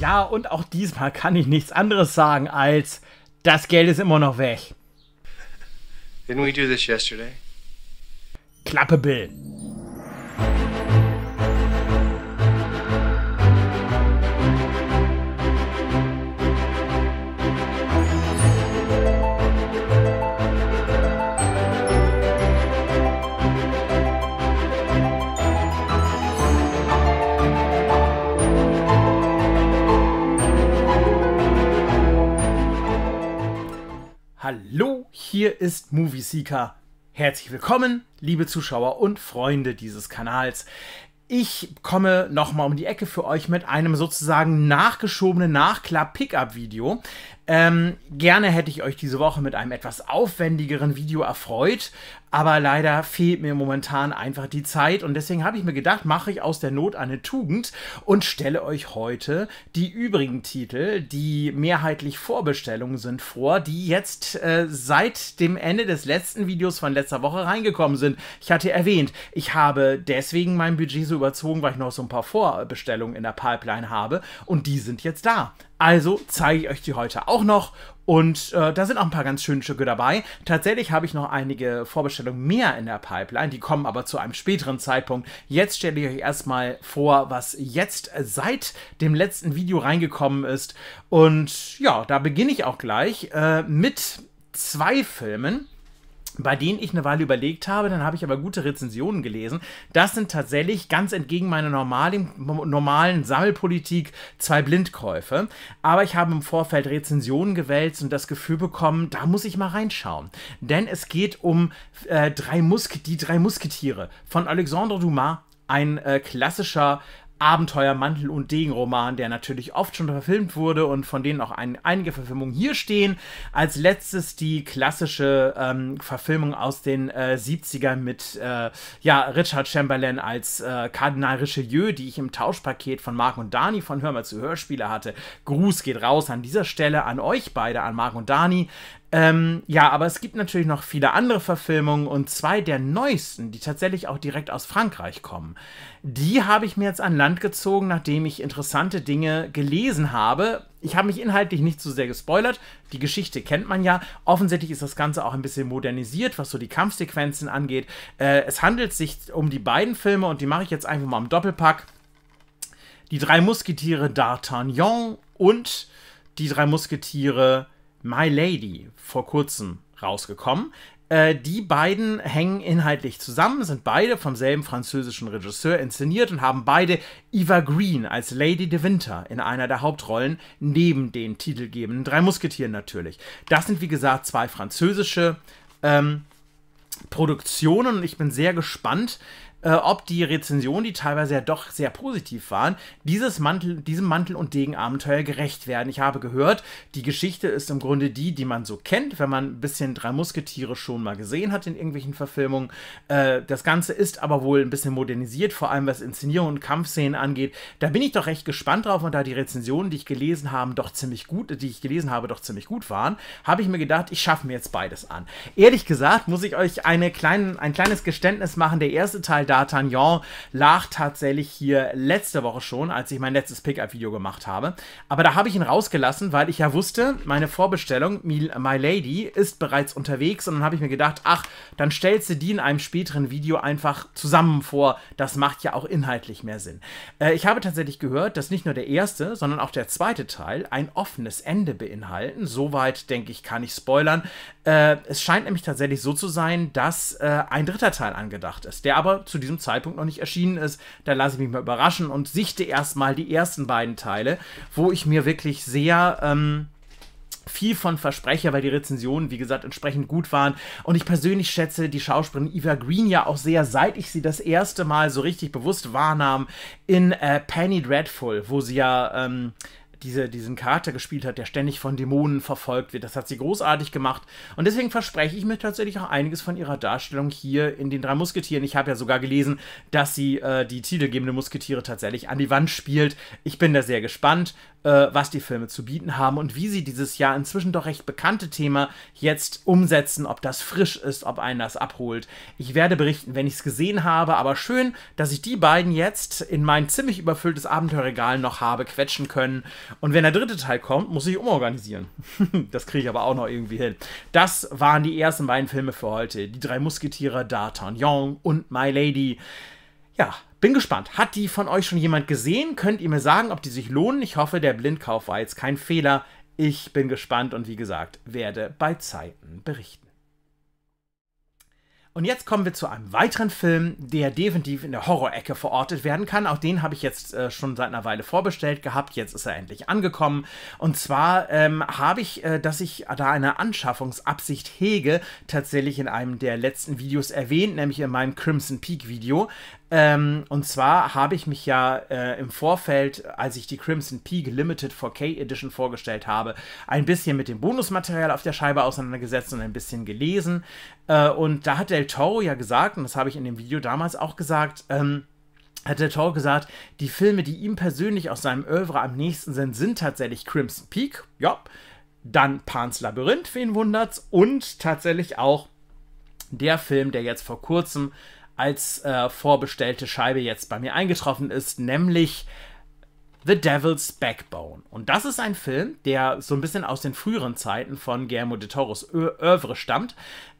Ja, und auch diesmal kann ich nichts anderes sagen als, das Geld ist immer noch weg. Didn't we do this yesterday? Klappe, Bill. Hallo, hier ist Movie Seeker. Herzlich willkommen, liebe Zuschauer und Freunde dieses Kanals. Ich komme nochmal um die Ecke für euch mit einem sozusagen nachgeschobenen nachklapp pickup video ähm, gerne hätte ich euch diese Woche mit einem etwas aufwendigeren Video erfreut, aber leider fehlt mir momentan einfach die Zeit und deswegen habe ich mir gedacht, mache ich aus der Not eine Tugend und stelle euch heute die übrigen Titel, die mehrheitlich Vorbestellungen sind, vor, die jetzt äh, seit dem Ende des letzten Videos von letzter Woche reingekommen sind. Ich hatte erwähnt, ich habe deswegen mein Budget so überzogen, weil ich noch so ein paar Vorbestellungen in der Pipeline habe und die sind jetzt da. Also zeige ich euch die heute auch auch noch. Und äh, da sind auch ein paar ganz schöne Stücke dabei. Tatsächlich habe ich noch einige Vorbestellungen mehr in der Pipeline. Die kommen aber zu einem späteren Zeitpunkt. Jetzt stelle ich euch erstmal vor, was jetzt seit dem letzten Video reingekommen ist. Und ja, da beginne ich auch gleich äh, mit zwei Filmen bei denen ich eine Weile überlegt habe, dann habe ich aber gute Rezensionen gelesen. Das sind tatsächlich ganz entgegen meiner normalen, normalen Sammelpolitik zwei Blindkäufe. Aber ich habe im Vorfeld Rezensionen gewälzt und das Gefühl bekommen, da muss ich mal reinschauen. Denn es geht um äh, drei Musk die drei Musketiere von Alexandre Dumas ein äh, klassischer Abenteuer, Mantel und Degenroman, der natürlich oft schon verfilmt wurde und von denen auch ein, einige Verfilmungen hier stehen. Als letztes die klassische ähm, Verfilmung aus den äh, 70ern mit äh, ja, Richard Chamberlain als äh, Kardinal Richelieu, die ich im Tauschpaket von Marc und Dani von Hör zu Hörspieler hatte. Gruß geht raus an dieser Stelle an euch beide, an Marc und Dani. Ähm, ja, aber es gibt natürlich noch viele andere Verfilmungen und zwei der neuesten, die tatsächlich auch direkt aus Frankreich kommen. Die habe ich mir jetzt an Land gezogen, nachdem ich interessante Dinge gelesen habe. Ich habe mich inhaltlich nicht so sehr gespoilert. Die Geschichte kennt man ja. Offensichtlich ist das Ganze auch ein bisschen modernisiert, was so die Kampfsequenzen angeht. Äh, es handelt sich um die beiden Filme und die mache ich jetzt einfach mal im Doppelpack. Die drei Musketiere D'Artagnan und die drei Musketiere My Lady vor kurzem rausgekommen. Äh, die beiden hängen inhaltlich zusammen, sind beide vom selben französischen Regisseur inszeniert und haben beide Eva Green als Lady de Winter in einer der Hauptrollen, neben den titelgebenden Drei Musketieren natürlich. Das sind, wie gesagt, zwei französische ähm, Produktionen und ich bin sehr gespannt, äh, ob die Rezensionen, die teilweise ja doch sehr positiv waren, dieses Mantel, diesem Mantel- und Degenabenteuer gerecht werden. Ich habe gehört, die Geschichte ist im Grunde die, die man so kennt, wenn man ein bisschen Drei Musketiere schon mal gesehen hat in irgendwelchen Verfilmungen. Äh, das Ganze ist aber wohl ein bisschen modernisiert, vor allem was Inszenierung und Kampfszenen angeht. Da bin ich doch recht gespannt drauf und da die Rezensionen, die ich gelesen habe, doch ziemlich gut, die ich gelesen habe, doch ziemlich gut waren, habe ich mir gedacht, ich schaffe mir jetzt beides an. Ehrlich gesagt muss ich euch eine kleinen, ein kleines Geständnis machen. Der erste Teil D'Artagnan lag tatsächlich hier letzte Woche schon, als ich mein letztes Pickup-Video gemacht habe. Aber da habe ich ihn rausgelassen, weil ich ja wusste, meine Vorbestellung, My Lady, ist bereits unterwegs. Und dann habe ich mir gedacht, ach, dann stellst du die in einem späteren Video einfach zusammen vor. Das macht ja auch inhaltlich mehr Sinn. Äh, ich habe tatsächlich gehört, dass nicht nur der erste, sondern auch der zweite Teil ein offenes Ende beinhalten. Soweit, denke ich, kann ich spoilern. Äh, es scheint nämlich tatsächlich so zu sein, dass äh, ein dritter Teil angedacht ist, der aber zu diesem Zeitpunkt noch nicht erschienen ist. Da lasse ich mich mal überraschen und sichte erstmal die ersten beiden Teile, wo ich mir wirklich sehr. Ähm, viel von verspreche, weil die Rezensionen, wie gesagt, entsprechend gut waren. Und ich persönlich schätze die Schauspielerin Eva Green ja auch sehr, seit ich sie das erste Mal so richtig bewusst wahrnahm in äh, Penny Dreadful, wo sie ja ähm, diese, diesen Charakter gespielt hat, der ständig von Dämonen verfolgt wird. Das hat sie großartig gemacht. Und deswegen verspreche ich mir tatsächlich auch einiges von ihrer Darstellung hier in den drei Musketieren. Ich habe ja sogar gelesen, dass sie äh, die titelgebende Musketiere tatsächlich an die Wand spielt. Ich bin da sehr gespannt äh, was die Filme zu bieten haben und wie sie dieses Jahr inzwischen doch recht bekannte Thema jetzt umsetzen, ob das frisch ist, ob einen das abholt. Ich werde berichten, wenn ich es gesehen habe, aber schön, dass ich die beiden jetzt in mein ziemlich überfülltes Abenteuerregal noch habe quetschen können. Und wenn der dritte Teil kommt, muss ich umorganisieren. das kriege ich aber auch noch irgendwie hin. Das waren die ersten beiden Filme für heute. Die drei Musketiere D'Artagnan und My Lady. Ja, bin gespannt. Hat die von euch schon jemand gesehen? Könnt ihr mir sagen, ob die sich lohnen? Ich hoffe, der Blindkauf war jetzt kein Fehler. Ich bin gespannt und wie gesagt, werde bei Zeiten berichten. Und jetzt kommen wir zu einem weiteren Film, der definitiv in der Horror-Ecke verortet werden kann. Auch den habe ich jetzt äh, schon seit einer Weile vorbestellt gehabt. Jetzt ist er endlich angekommen. Und zwar ähm, habe ich, äh, dass ich da eine Anschaffungsabsicht hege, tatsächlich in einem der letzten Videos erwähnt, nämlich in meinem Crimson Peak Video. Ähm, und zwar habe ich mich ja äh, im Vorfeld, als ich die Crimson Peak Limited 4K Edition vorgestellt habe, ein bisschen mit dem Bonusmaterial auf der Scheibe auseinandergesetzt und ein bisschen gelesen. Äh, und da hat Del Toro ja gesagt, und das habe ich in dem Video damals auch gesagt, ähm, hat Del Toro gesagt, die Filme, die ihm persönlich aus seinem Oeuvre am nächsten sind, sind tatsächlich Crimson Peak, ja, dann Pans Labyrinth, wen wundert's, und tatsächlich auch der Film, der jetzt vor kurzem als äh, vorbestellte Scheibe jetzt bei mir eingetroffen ist, nämlich The Devil's Backbone. Und das ist ein Film, der so ein bisschen aus den früheren Zeiten von Guillermo de Toros Övre stammt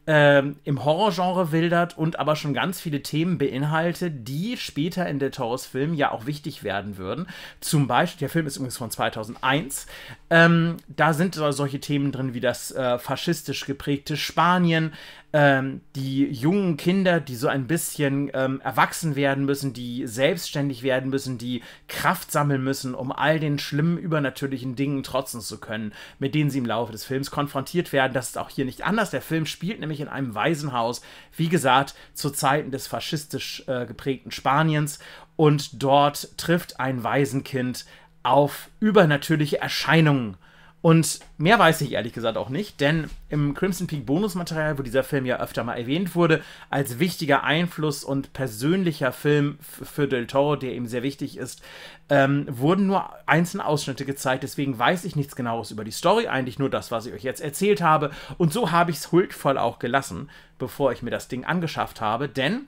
ähm, im Horrorgenre wildert und aber schon ganz viele Themen beinhaltet, die später in der Toros Film ja auch wichtig werden würden. Zum Beispiel, der Film ist übrigens von 2001, ähm, da sind solche Themen drin wie das äh, faschistisch geprägte Spanien, ähm, die jungen Kinder, die so ein bisschen ähm, erwachsen werden müssen, die selbstständig werden müssen, die Kraft sammeln müssen, um all den schlimmen übernatürlichen Dingen trotzen zu können, mit denen sie im Laufe des Films konfrontiert werden. Das ist auch hier nicht anders. Der Film spielt nämlich nämlich in einem Waisenhaus, wie gesagt, zu Zeiten des faschistisch äh, geprägten Spaniens. Und dort trifft ein Waisenkind auf übernatürliche Erscheinungen und mehr weiß ich ehrlich gesagt auch nicht, denn im Crimson Peak Bonusmaterial, wo dieser Film ja öfter mal erwähnt wurde, als wichtiger Einfluss und persönlicher Film für Del Toro, der ihm sehr wichtig ist, ähm, wurden nur einzelne Ausschnitte gezeigt. Deswegen weiß ich nichts Genaues über die Story, eigentlich nur das, was ich euch jetzt erzählt habe. Und so habe ich es huldvoll auch gelassen, bevor ich mir das Ding angeschafft habe, denn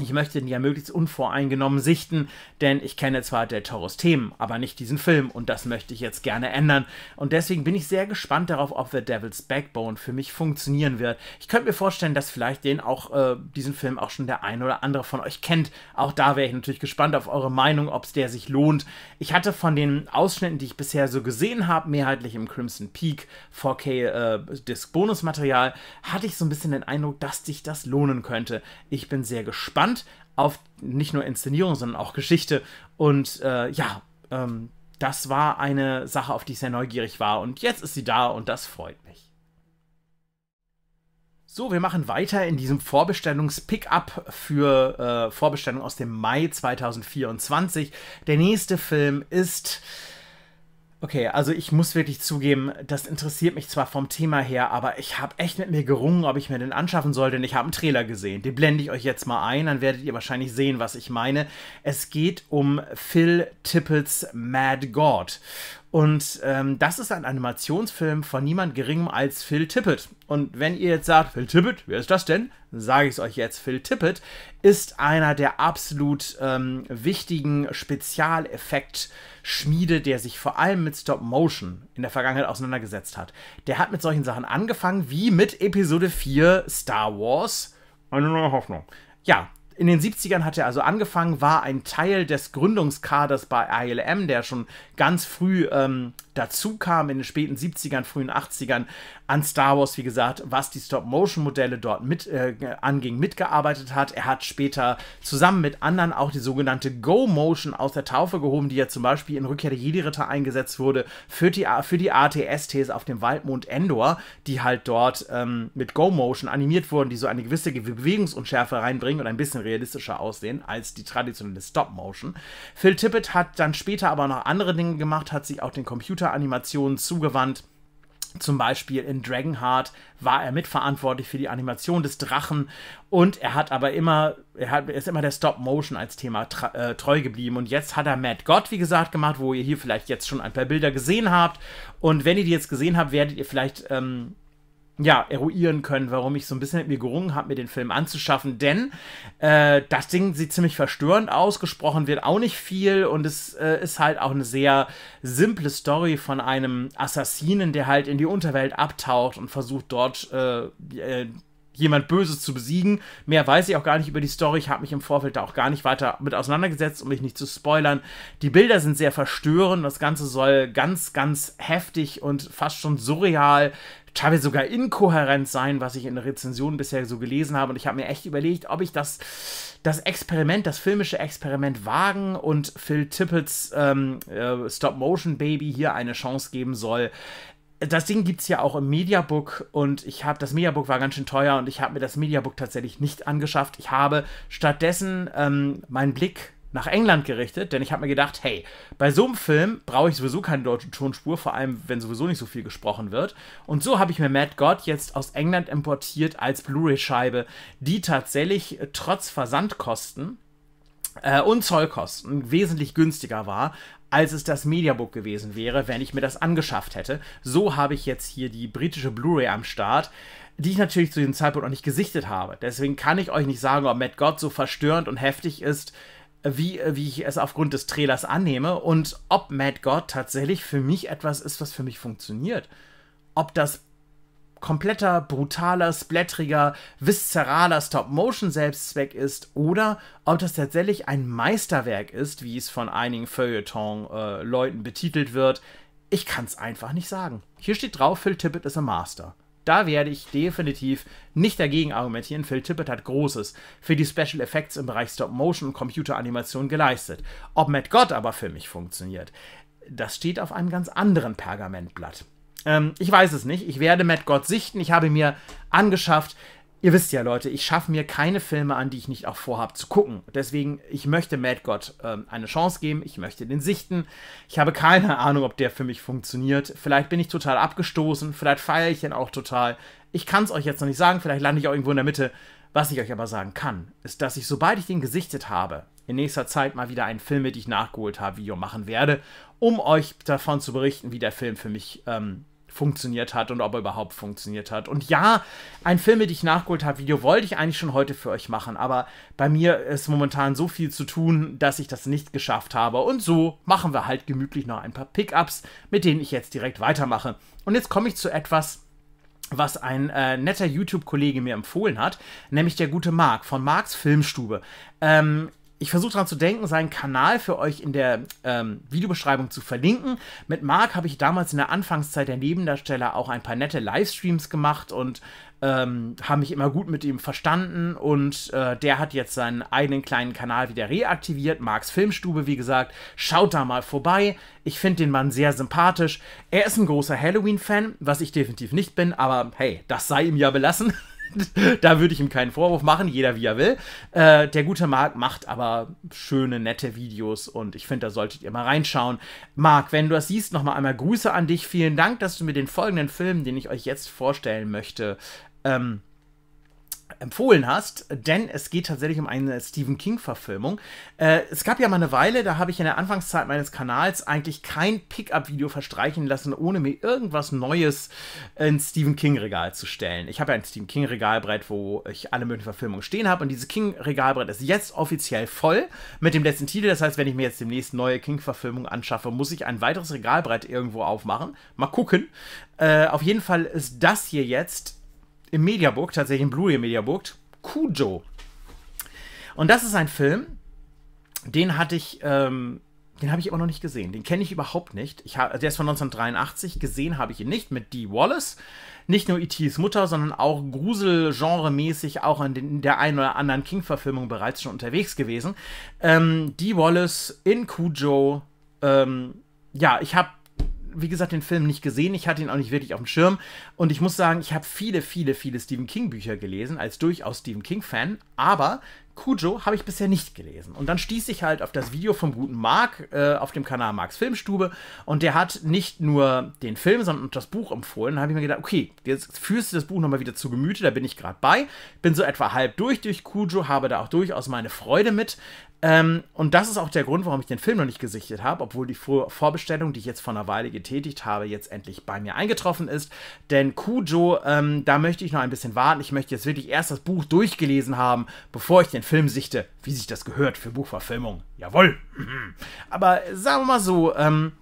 ich möchte ihn ja möglichst unvoreingenommen sichten, denn ich kenne zwar Del Toros Themen, aber nicht diesen Film und das möchte ich jetzt gerne ändern. Und deswegen bin ich sehr gespannt darauf, ob The Devil's Backbone für mich funktionieren wird. Ich könnte mir vorstellen, dass vielleicht den auch, äh, diesen Film auch schon der ein oder andere von euch kennt. Auch da wäre ich natürlich gespannt auf eure Meinung, ob es der sich lohnt. Ich hatte von den Ausschnitten, die ich bisher so gesehen habe, mehrheitlich im Crimson Peak 4K äh, Disc Bonusmaterial, hatte ich so ein bisschen den Eindruck, dass sich das lohnen könnte. Ich bin sehr gespannt gespannt auf nicht nur Inszenierung, sondern auch Geschichte. Und äh, ja, ähm, das war eine Sache, auf die ich sehr neugierig war. Und jetzt ist sie da und das freut mich. So, wir machen weiter in diesem Vorbestellungs-Pickup für äh, Vorbestellung aus dem Mai 2024. Der nächste Film ist Okay, also ich muss wirklich zugeben, das interessiert mich zwar vom Thema her, aber ich habe echt mit mir gerungen, ob ich mir den anschaffen soll, denn ich habe einen Trailer gesehen. Den blende ich euch jetzt mal ein, dann werdet ihr wahrscheinlich sehen, was ich meine. Es geht um Phil Tippett's Mad God. Und ähm, das ist ein Animationsfilm von niemand geringem als Phil Tippett. Und wenn ihr jetzt sagt, Phil Tippett, wer ist das denn? Sage ich es euch jetzt. Phil Tippett ist einer der absolut ähm, wichtigen Spezialeffekt-Schmiede, der sich vor allem mit Stop Motion in der Vergangenheit auseinandergesetzt hat. Der hat mit solchen Sachen angefangen, wie mit Episode 4 Star Wars. Eine neue Hoffnung. Ja, in den 70ern hat er also angefangen, war ein Teil des Gründungskaders bei ILM, der schon ganz früh ähm, dazu kam, in den späten 70ern, frühen 80ern, an Star Wars, wie gesagt, was die Stop-Motion-Modelle dort mit äh, anging, mitgearbeitet hat. Er hat später zusammen mit anderen auch die sogenannte Go-Motion aus der Taufe gehoben, die ja zum Beispiel in Rückkehr der Jedi-Ritter eingesetzt wurde, für die, für die ATSTs auf dem Waldmond Endor, die halt dort ähm, mit Go-Motion animiert wurden, die so eine gewisse Bewegungsunschärfe reinbringen und ein bisschen realistischer aussehen als die traditionelle Stop-Motion. Phil Tippett hat dann später aber noch andere Dinge gemacht, hat sich auch den Computeranimationen zugewandt. Zum Beispiel in Dragonheart war er mitverantwortlich für die Animation des Drachen und er hat aber immer, er hat, ist immer der Stop Motion als Thema äh, treu geblieben und jetzt hat er Mad God, wie gesagt, gemacht, wo ihr hier vielleicht jetzt schon ein paar Bilder gesehen habt und wenn ihr die jetzt gesehen habt, werdet ihr vielleicht ähm, ja, eruieren können, warum ich so ein bisschen mit mir gerungen habe, mir den Film anzuschaffen, denn äh, das Ding sieht ziemlich verstörend aus, gesprochen wird auch nicht viel und es äh, ist halt auch eine sehr simple Story von einem Assassinen, der halt in die Unterwelt abtaucht und versucht dort äh, äh jemand Böses zu besiegen. Mehr weiß ich auch gar nicht über die Story. Ich habe mich im Vorfeld da auch gar nicht weiter mit auseinandergesetzt, um mich nicht zu spoilern. Die Bilder sind sehr verstörend. Das Ganze soll ganz, ganz heftig und fast schon surreal teilweise sogar inkohärent sein, was ich in der Rezension bisher so gelesen habe. Und ich habe mir echt überlegt, ob ich das, das Experiment, das filmische Experiment wagen und Phil Tippets ähm, äh, Stop-Motion-Baby hier eine Chance geben soll das Ding gibt es ja auch im Mediabook und ich habe, das Mediabook war ganz schön teuer und ich habe mir das Mediabook tatsächlich nicht angeschafft. Ich habe stattdessen ähm, meinen Blick nach England gerichtet, denn ich habe mir gedacht, hey, bei so einem Film brauche ich sowieso keine deutsche Tonspur, vor allem wenn sowieso nicht so viel gesprochen wird. Und so habe ich mir Mad God jetzt aus England importiert als Blu-ray-Scheibe, die tatsächlich äh, trotz Versandkosten äh, und Zollkosten wesentlich günstiger war, als es das Mediabook gewesen wäre, wenn ich mir das angeschafft hätte. So habe ich jetzt hier die britische Blu-ray am Start die ich natürlich zu diesem Zeitpunkt noch nicht gesichtet habe. Deswegen kann ich euch nicht sagen, ob Mad God so verstörend und heftig ist, wie, äh, wie ich es aufgrund des Trailers annehme und ob Mad God tatsächlich für mich etwas ist, was für mich funktioniert. Ob das kompletter, brutaler, splättriger, viszeraler Stop-Motion-Selbstzweck ist oder ob das tatsächlich ein Meisterwerk ist, wie es von einigen Feuilleton-Leuten äh, betitelt wird, ich kann es einfach nicht sagen. Hier steht drauf, Phil Tippett ist ein Master. Da werde ich definitiv nicht dagegen argumentieren. Phil Tippett hat Großes für die Special Effects im Bereich Stop Motion und Computeranimation geleistet. Ob Mad God aber für mich funktioniert, das steht auf einem ganz anderen Pergamentblatt. Ähm, ich weiß es nicht. Ich werde Mad God sichten. Ich habe mir angeschafft, Ihr wisst ja, Leute, ich schaffe mir keine Filme an, die ich nicht auch vorhabe zu gucken. Deswegen, ich möchte Mad God äh, eine Chance geben, ich möchte den sichten. Ich habe keine Ahnung, ob der für mich funktioniert. Vielleicht bin ich total abgestoßen, vielleicht feiere ich den auch total. Ich kann es euch jetzt noch nicht sagen, vielleicht lande ich auch irgendwo in der Mitte. Was ich euch aber sagen kann, ist, dass ich, sobald ich den gesichtet habe, in nächster Zeit mal wieder einen Film, mit ich nachgeholt habe, Video machen werde, um euch davon zu berichten, wie der Film für mich ähm, funktioniert hat und ob er überhaupt funktioniert hat. Und ja, ein Filme, die ich nachgeholt habe, Video wollte ich eigentlich schon heute für euch machen, aber bei mir ist momentan so viel zu tun, dass ich das nicht geschafft habe. Und so machen wir halt gemütlich noch ein paar Pickups, mit denen ich jetzt direkt weitermache. Und jetzt komme ich zu etwas, was ein äh, netter YouTube-Kollege mir empfohlen hat, nämlich der gute Marc von Marks Filmstube. Ähm, ich versuche daran zu denken, seinen Kanal für euch in der ähm, Videobeschreibung zu verlinken. Mit Marc habe ich damals in der Anfangszeit der Nebendarsteller auch ein paar nette Livestreams gemacht und ähm, haben mich immer gut mit ihm verstanden und äh, der hat jetzt seinen eigenen kleinen Kanal wieder reaktiviert. Marks Filmstube, wie gesagt, schaut da mal vorbei. Ich finde den Mann sehr sympathisch. Er ist ein großer Halloween-Fan, was ich definitiv nicht bin, aber hey, das sei ihm ja belassen. da würde ich ihm keinen Vorwurf machen, jeder wie er will. Äh, der gute Marc macht aber schöne, nette Videos und ich finde, da solltet ihr mal reinschauen. Marc, wenn du das siehst, nochmal einmal Grüße an dich. Vielen Dank, dass du mir den folgenden Film, den ich euch jetzt vorstellen möchte, ähm, empfohlen hast, denn es geht tatsächlich um eine Stephen King-Verfilmung. Äh, es gab ja mal eine Weile, da habe ich in der Anfangszeit meines Kanals eigentlich kein Pickup-Video verstreichen lassen, ohne mir irgendwas Neues ins Stephen King-Regal zu stellen. Ich habe ja ein Stephen King-Regalbrett, wo ich alle möglichen Verfilmungen stehen habe und dieses King-Regalbrett ist jetzt offiziell voll mit dem letzten Titel. Das heißt, wenn ich mir jetzt demnächst neue king verfilmung anschaffe, muss ich ein weiteres Regalbrett irgendwo aufmachen. Mal gucken. Äh, auf jeden Fall ist das hier jetzt im Mediabook, tatsächlich im Blu-ray Mediabook, Kujo. Und das ist ein Film, den hatte ich, ähm, den habe ich aber noch nicht gesehen. Den kenne ich überhaupt nicht. Ich hab, der ist von 1983. Gesehen habe ich ihn nicht mit Dee Wallace. Nicht nur E.T.'s Mutter, sondern auch Grusel-Genre-mäßig auch in, den, in, der einen oder anderen King-Verfilmung bereits schon unterwegs gewesen. Ähm, Dee Wallace in Kujo. Ähm, ja, ich habe wie gesagt, den Film nicht gesehen. Ich hatte ihn auch nicht wirklich auf dem Schirm. Und ich muss sagen, ich habe viele, viele, viele Stephen King-Bücher gelesen, als durchaus Stephen King-Fan. Aber Cujo habe ich bisher nicht gelesen. Und dann stieß ich halt auf das Video vom guten Marc äh, auf dem Kanal Marks Filmstube und der hat nicht nur den Film, sondern das Buch empfohlen. Da habe ich mir gedacht, okay, jetzt führst du das Buch nochmal wieder zu Gemüte, da bin ich gerade bei. Bin so etwa halb durch durch Cujo, habe da auch durchaus meine Freude mit. Ähm, und das ist auch der Grund, warum ich den Film noch nicht gesichtet habe, obwohl die Vor Vorbestellung, die ich jetzt vor einer Weile getätigt habe, jetzt endlich bei mir eingetroffen ist. Denn Kujo, ähm, da möchte ich noch ein bisschen warten. Ich möchte jetzt wirklich erst das Buch durchgelesen haben, bevor ich den Film sichte, wie sich das gehört für Buchverfilmung. Jawohl. Aber sagen wir mal so, ähm,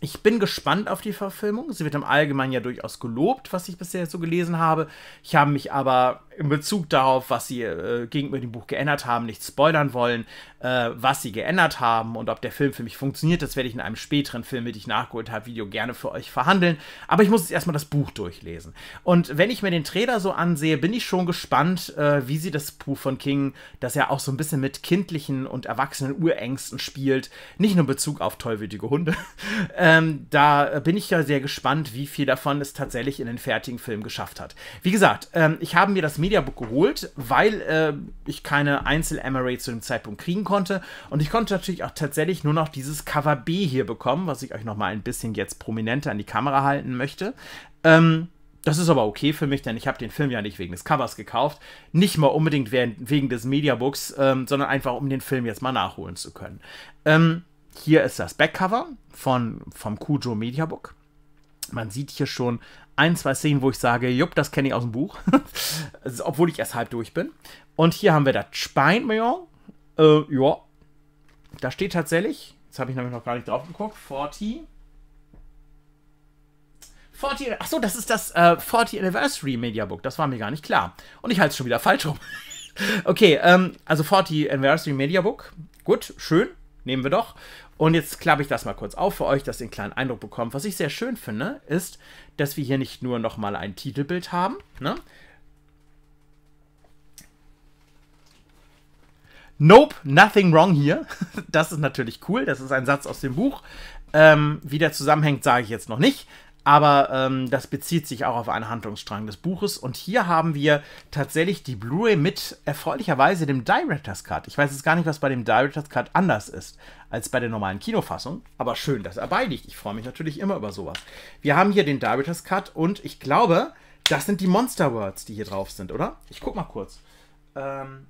ich bin gespannt auf die Verfilmung. Sie wird im Allgemeinen ja durchaus gelobt, was ich bisher so gelesen habe. Ich habe mich aber in Bezug darauf, was sie äh, gegenüber dem Buch geändert haben, nicht spoilern wollen, äh, was sie geändert haben und ob der Film für mich funktioniert. Das werde ich in einem späteren Film, den ich nachgeholt habe, Video gerne für euch verhandeln. Aber ich muss jetzt erstmal das Buch durchlesen. Und wenn ich mir den Trailer so ansehe, bin ich schon gespannt, äh, wie sie das Buch von King, das ja auch so ein bisschen mit kindlichen und erwachsenen Urängsten spielt, nicht nur in Bezug auf tollwütige Hunde, äh, ähm, da bin ich ja sehr gespannt, wie viel davon es tatsächlich in den fertigen Film geschafft hat. Wie gesagt, ähm, ich habe mir das Mediabook geholt, weil äh, ich keine einzel mra zu dem Zeitpunkt kriegen konnte. Und ich konnte natürlich auch tatsächlich nur noch dieses Cover B hier bekommen, was ich euch nochmal ein bisschen jetzt prominenter an die Kamera halten möchte. Ähm, das ist aber okay für mich, denn ich habe den Film ja nicht wegen des Covers gekauft. Nicht mal unbedingt wegen des Mediabooks, ähm, sondern einfach um den Film jetzt mal nachholen zu können. Ähm, hier ist das Backcover von, vom Kujo Mediabook. Man sieht hier schon ein, zwei Szenen, wo ich sage, jupp, das kenne ich aus dem Buch, obwohl ich erst halb durch bin. Und hier haben wir das Speinmeer. Äh, ja, da steht tatsächlich, jetzt habe ich nämlich noch gar nicht drauf geguckt, 40. 40, achso, das ist das äh, 40 Anniversary Mediabook. das war mir gar nicht klar. Und ich halte es schon wieder falsch rum. okay, ähm, also 40 Anniversary Mediabook. gut, schön, nehmen wir doch. Und jetzt klappe ich das mal kurz auf für euch, dass ihr einen kleinen Eindruck bekommt. Was ich sehr schön finde, ist, dass wir hier nicht nur nochmal ein Titelbild haben, ne? Nope, nothing wrong here. Das ist natürlich cool. Das ist ein Satz aus dem Buch. Ähm, wie der zusammenhängt, sage ich jetzt noch nicht aber ähm, das bezieht sich auch auf einen Handlungsstrang des Buches. Und hier haben wir tatsächlich die Blu-ray mit erfreulicherweise dem Director's Cut. Ich weiß jetzt gar nicht, was bei dem Director's Cut anders ist als bei der normalen Kinofassung, aber schön, dass er beiliegt. Ich freue mich natürlich immer über sowas. Wir haben hier den Director's Cut und ich glaube, das sind die Monster Words, die hier drauf sind, oder? Ich guck mal kurz. Ähm,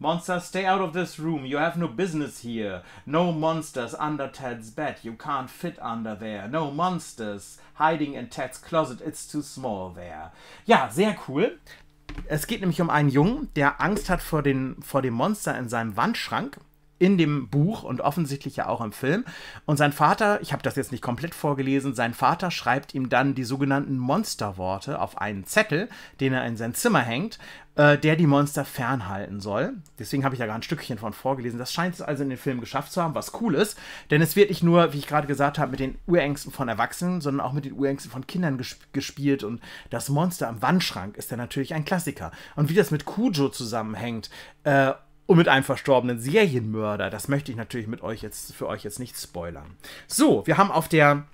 Monster, stay out of this room. You have no business here. No monsters under Ted's bed. You can't fit under there. No monsters hiding in Ted's closet. It's too small there. Ja, sehr cool. Es geht nämlich um einen Jungen, der Angst hat vor, den, vor dem Monster in seinem Wandschrank in dem Buch und offensichtlich ja auch im Film. Und sein Vater, ich habe das jetzt nicht komplett vorgelesen, sein Vater schreibt ihm dann die sogenannten Monsterworte auf einen Zettel, den er in sein Zimmer hängt, äh, der die Monster fernhalten soll. Deswegen habe ich da gar ein Stückchen von vorgelesen. Das scheint es also in dem Film geschafft zu haben, was cool ist. Denn es wird nicht nur, wie ich gerade gesagt habe, mit den Urängsten von Erwachsenen, sondern auch mit den Urängsten von Kindern gesp gespielt. Und das Monster am Wandschrank ist dann natürlich ein Klassiker. Und wie das mit Kujo zusammenhängt äh, und mit einem verstorbenen Serienmörder. Das möchte ich natürlich mit euch jetzt für euch jetzt nicht spoilern. So, wir haben auf der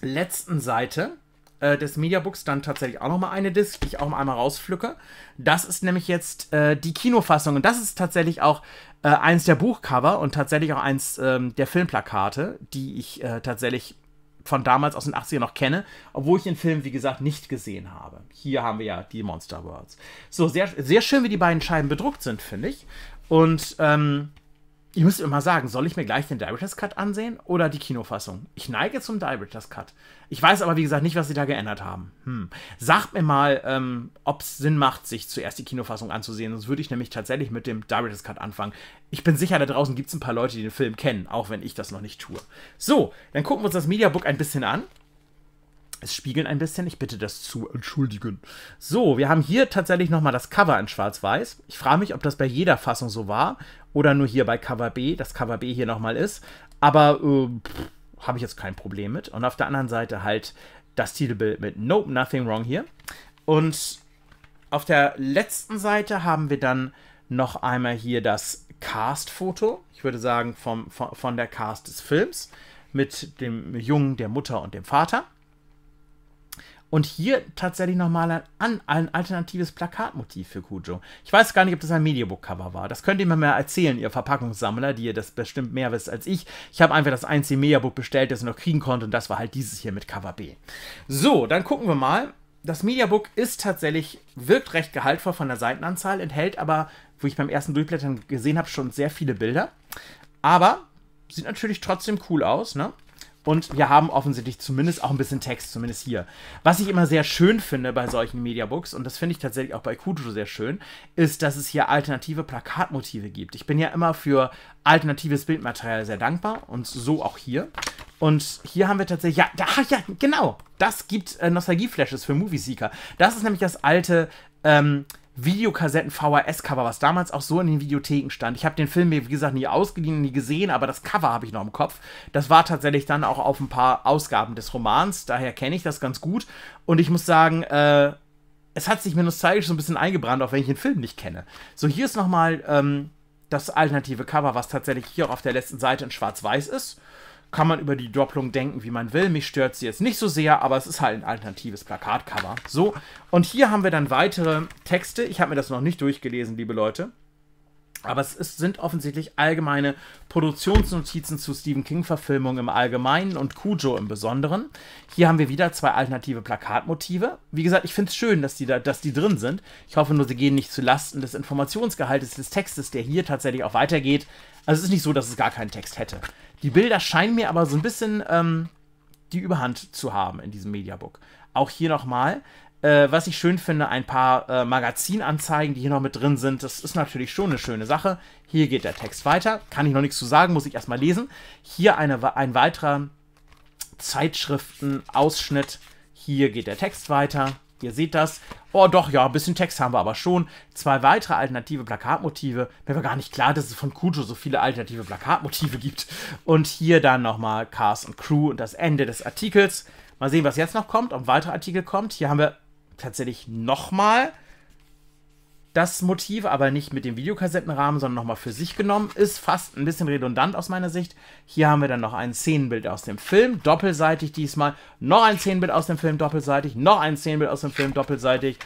letzten Seite äh, des Mediabooks dann tatsächlich auch nochmal eine Disc, die ich auch mal einmal rauspflücke. Das ist nämlich jetzt äh, die Kinofassung und das ist tatsächlich auch äh, eins der Buchcover und tatsächlich auch eins ähm, der Filmplakate, die ich äh, tatsächlich von damals aus den 80ern noch kenne, obwohl ich den Film, wie gesagt, nicht gesehen habe. Hier haben wir ja die Monster Worlds. So, sehr, sehr schön, wie die beiden Scheiben bedruckt sind, finde ich. Und ähm, ich müsste immer sagen, soll ich mir gleich den Director's Cut ansehen oder die Kinofassung? Ich neige zum Director's Cut. Ich weiß aber, wie gesagt, nicht, was sie da geändert haben. Hm. Sagt mir mal, ähm, ob es Sinn macht, sich zuerst die Kinofassung anzusehen, sonst würde ich nämlich tatsächlich mit dem Director's Cut anfangen. Ich bin sicher, da draußen gibt es ein paar Leute, die den Film kennen, auch wenn ich das noch nicht tue. So, dann gucken wir uns das Mediabook ein bisschen an es spiegeln ein bisschen. Ich bitte das zu entschuldigen. So, wir haben hier tatsächlich nochmal das Cover in Schwarz-Weiß. Ich frage mich, ob das bei jeder Fassung so war oder nur hier bei Cover B, das Cover B hier nochmal ist. Aber äh, habe ich jetzt kein Problem mit. Und auf der anderen Seite halt das Titelbild mit Nope, Nothing Wrong hier. Und auf der letzten Seite haben wir dann noch einmal hier das Cast-Foto. Ich würde sagen, vom, von, von der Cast des Films mit dem Jungen, der Mutter und dem Vater. Und hier tatsächlich nochmal ein, ein alternatives Plakatmotiv für Cujo. Ich weiß gar nicht, ob das ein Mediabook-Cover war. Das könnt ihr mir mal erzählen, ihr Verpackungssammler, die ihr das bestimmt mehr wisst als ich. Ich habe einfach das einzige Mediabook bestellt, das ich noch kriegen konnte. Und das war halt dieses hier mit Cover B. So, dann gucken wir mal. Das Mediabook ist tatsächlich, wirkt recht gehaltvoll von der Seitenanzahl, enthält aber, wo ich beim ersten Durchblättern gesehen habe, schon sehr viele Bilder. Aber sieht natürlich trotzdem cool aus, ne? Und wir haben offensichtlich zumindest auch ein bisschen Text, zumindest hier. Was ich immer sehr schön finde bei solchen Mediabooks, und das finde ich tatsächlich auch bei Kujo sehr schön, ist, dass es hier alternative Plakatmotive gibt. Ich bin ja immer für alternatives Bildmaterial sehr dankbar und so auch hier. Und hier haben wir tatsächlich, ja, da, ja genau, das gibt äh, Nostalgieflashes für Movie Seeker. Das ist nämlich das alte, ähm, Videokassetten-VHS-Cover, was damals auch so in den Videotheken stand. Ich habe den Film mir, wie gesagt, nie ausgeliehen, nie gesehen, aber das Cover habe ich noch im Kopf. Das war tatsächlich dann auch auf ein paar Ausgaben des Romans, daher kenne ich das ganz gut. Und ich muss sagen, äh, es hat sich mir nostalgisch so ein bisschen eingebrannt, auch wenn ich den Film nicht kenne. So, hier ist nochmal ähm, das alternative Cover, was tatsächlich hier auch auf der letzten Seite in schwarz-weiß ist kann man über die Doppelung denken, wie man will. Mich stört sie jetzt nicht so sehr, aber es ist halt ein alternatives Plakatcover. So, und hier haben wir dann weitere Texte. Ich habe mir das noch nicht durchgelesen, liebe Leute. Aber es ist, sind offensichtlich allgemeine Produktionsnotizen zu Stephen King-Verfilmungen im Allgemeinen und Cujo im Besonderen. Hier haben wir wieder zwei alternative Plakatmotive. Wie gesagt, ich finde es schön, dass die, da, dass die drin sind. Ich hoffe nur, sie gehen nicht zu Lasten des Informationsgehaltes des Textes, der hier tatsächlich auch weitergeht. Also es ist nicht so, dass es gar keinen Text hätte. Die Bilder scheinen mir aber so ein bisschen ähm, die Überhand zu haben in diesem Mediabook. Auch hier nochmal, äh, was ich schön finde, ein paar äh, Magazinanzeigen, die hier noch mit drin sind. Das ist natürlich schon eine schöne Sache. Hier geht der Text weiter. Kann ich noch nichts zu sagen, muss ich erstmal lesen. Hier eine, ein weiterer Zeitschriftenausschnitt. Hier geht der Text weiter. Ihr seht das. Oh doch, ja, ein bisschen Text haben wir aber schon. Zwei weitere alternative Plakatmotive. Mir war gar nicht klar, dass es von Kujo so viele alternative Plakatmotive gibt. Und hier dann nochmal Cars und Crew und das Ende des Artikels. Mal sehen, was jetzt noch kommt, ob ein weiterer Artikel kommt. Hier haben wir tatsächlich nochmal das Motiv aber nicht mit dem Videokassettenrahmen, sondern nochmal für sich genommen, ist fast ein bisschen redundant aus meiner Sicht. Hier haben wir dann noch ein Szenenbild aus dem Film, doppelseitig diesmal, noch ein Szenenbild aus dem Film, doppelseitig, noch ein Szenenbild aus dem Film, doppelseitig.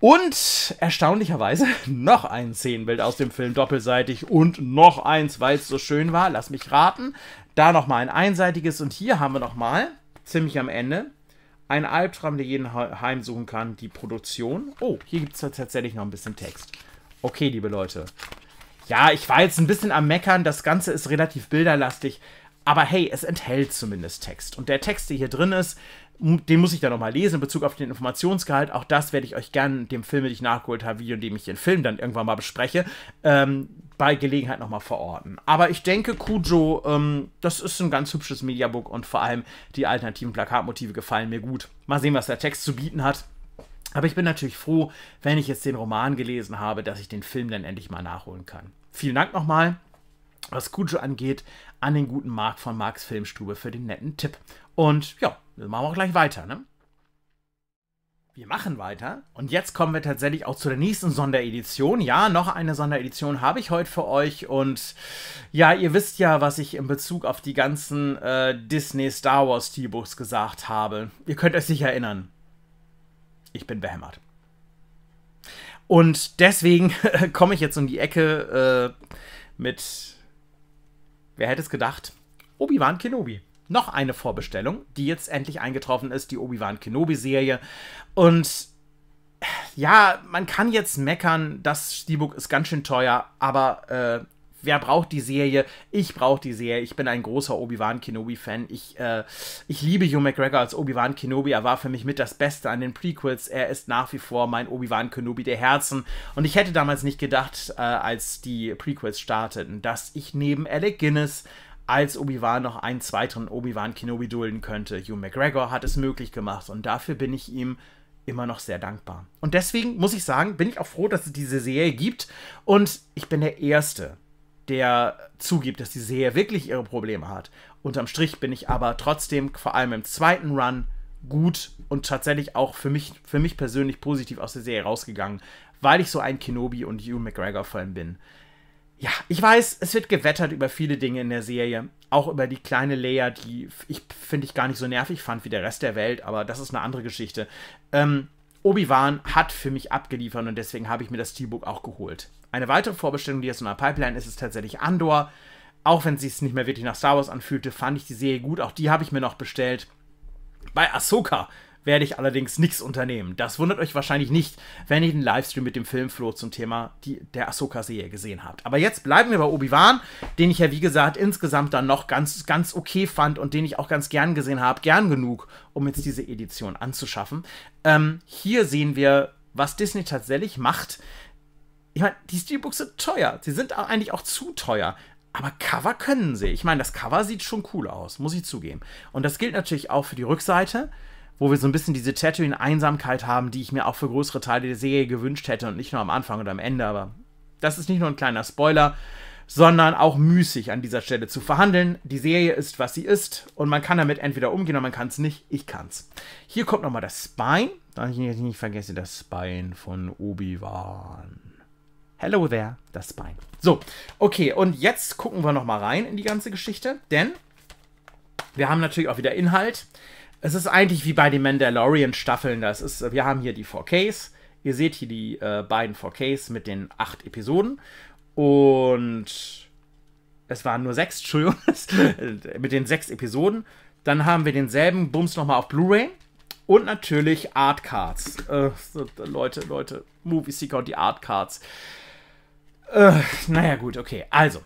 Und erstaunlicherweise noch ein Szenenbild aus dem Film doppelseitig und noch eins, weil es so schön war. Lass mich raten. Da nochmal ein einseitiges und hier haben wir nochmal, ziemlich am Ende, ein Albtraum, der jeden heimsuchen kann. Die Produktion. Oh, hier gibt es tatsächlich noch ein bisschen Text. Okay, liebe Leute. Ja, ich war jetzt ein bisschen am Meckern. Das Ganze ist relativ bilderlastig. Aber hey, es enthält zumindest Text. Und der Text, der hier drin ist, den muss ich dann nochmal lesen in Bezug auf den Informationsgehalt. Auch das werde ich euch gerne dem Film, den ich nachgeholt habe, Video, in dem ich den Film dann irgendwann mal bespreche, ähm, bei Gelegenheit nochmal verorten. Aber ich denke, Kujo, ähm, das ist ein ganz hübsches Mediabook und vor allem die alternativen Plakatmotive gefallen mir gut. Mal sehen, was der Text zu bieten hat. Aber ich bin natürlich froh, wenn ich jetzt den Roman gelesen habe, dass ich den Film dann endlich mal nachholen kann. Vielen Dank nochmal, was Kujo angeht, an den guten Marc von Marks Filmstube für den netten Tipp. Und ja, dann machen wir auch gleich weiter, ne? Wir machen weiter. Und jetzt kommen wir tatsächlich auch zu der nächsten Sonderedition. Ja, noch eine Sonderedition habe ich heute für euch. Und ja, ihr wisst ja, was ich in Bezug auf die ganzen äh, Disney Star Wars T-Books gesagt habe. Ihr könnt euch sicher erinnern. Ich bin behämmert. Und deswegen komme ich jetzt um die Ecke äh, mit. Wer hätte es gedacht? Obi-Wan Kenobi noch eine Vorbestellung, die jetzt endlich eingetroffen ist, die Obi-Wan Kenobi-Serie. Und ja, man kann jetzt meckern, das Steelbook ist ganz schön teuer, aber äh, wer braucht die Serie? Ich brauche die Serie. Ich bin ein großer Obi-Wan Kenobi-Fan. Ich, äh, ich liebe Hugh McGregor als Obi-Wan Kenobi. Er war für mich mit das Beste an den Prequels. Er ist nach wie vor mein Obi-Wan Kenobi der Herzen. Und ich hätte damals nicht gedacht, äh, als die Prequels starteten, dass ich neben Alec Guinness als Obi-Wan noch einen zweiten Obi-Wan Kenobi dulden könnte. Hugh McGregor hat es möglich gemacht und dafür bin ich ihm immer noch sehr dankbar. Und deswegen muss ich sagen, bin ich auch froh, dass es diese Serie gibt und ich bin der Erste, der zugibt, dass die Serie wirklich ihre Probleme hat. Unterm Strich bin ich aber trotzdem, vor allem im zweiten Run, gut und tatsächlich auch für mich, für mich persönlich positiv aus der Serie rausgegangen, weil ich so ein Kenobi und Hugh McGregor-Fan bin ja, ich weiß, es wird gewettert über viele Dinge in der Serie. Auch über die kleine Leia, die ich finde ich gar nicht so nervig fand wie der Rest der Welt, aber das ist eine andere Geschichte. Ähm, Obi-Wan hat für mich abgeliefert und deswegen habe ich mir das Steelbook auch geholt. Eine weitere Vorbestellung, die jetzt in der Pipeline ist, ist tatsächlich Andor. Auch wenn sie es nicht mehr wirklich nach Star Wars anfühlte, fand ich die Serie gut. Auch die habe ich mir noch bestellt. Bei Ahsoka werde ich allerdings nichts unternehmen. Das wundert euch wahrscheinlich nicht, wenn ihr den Livestream mit dem Filmfloh zum Thema die, der Ahsoka-Serie gesehen habt. Aber jetzt bleiben wir bei Obi-Wan, den ich ja wie gesagt insgesamt dann noch ganz, ganz okay fand und den ich auch ganz gern gesehen habe. Gern genug, um jetzt diese Edition anzuschaffen. Ähm, hier sehen wir, was Disney tatsächlich macht. Ich meine, die Steelbooks sind teuer. Sie sind eigentlich auch zu teuer. Aber Cover können sie. Ich meine, das Cover sieht schon cool aus, muss ich zugeben. Und das gilt natürlich auch für die Rückseite wo wir so ein bisschen diese Tatooine-Einsamkeit haben, die ich mir auch für größere Teile der Serie gewünscht hätte und nicht nur am Anfang oder am Ende. Aber das ist nicht nur ein kleiner Spoiler, sondern auch müßig an dieser Stelle zu verhandeln. Die Serie ist, was sie ist und man kann damit entweder umgehen oder man kann es nicht. Ich kann es. Hier kommt nochmal das Spine. Darf ich jetzt nicht vergessen, das Spine von Obi-Wan. Hello there, das Spine. So, okay, und jetzt gucken wir nochmal rein in die ganze Geschichte, denn wir haben natürlich auch wieder Inhalt es ist eigentlich wie bei den Mandalorian-Staffeln. Das ist, wir haben hier die 4Ks. Ihr seht hier die äh, beiden 4Ks mit den acht Episoden. Und es waren nur sechs, Entschuldigung, mit den sechs Episoden. Dann haben wir denselben Bums nochmal auf Blu-ray. Und natürlich Artcards. Äh, Leute, Leute, Movie Seeker und die Artcards. Äh, naja, gut, okay. Also,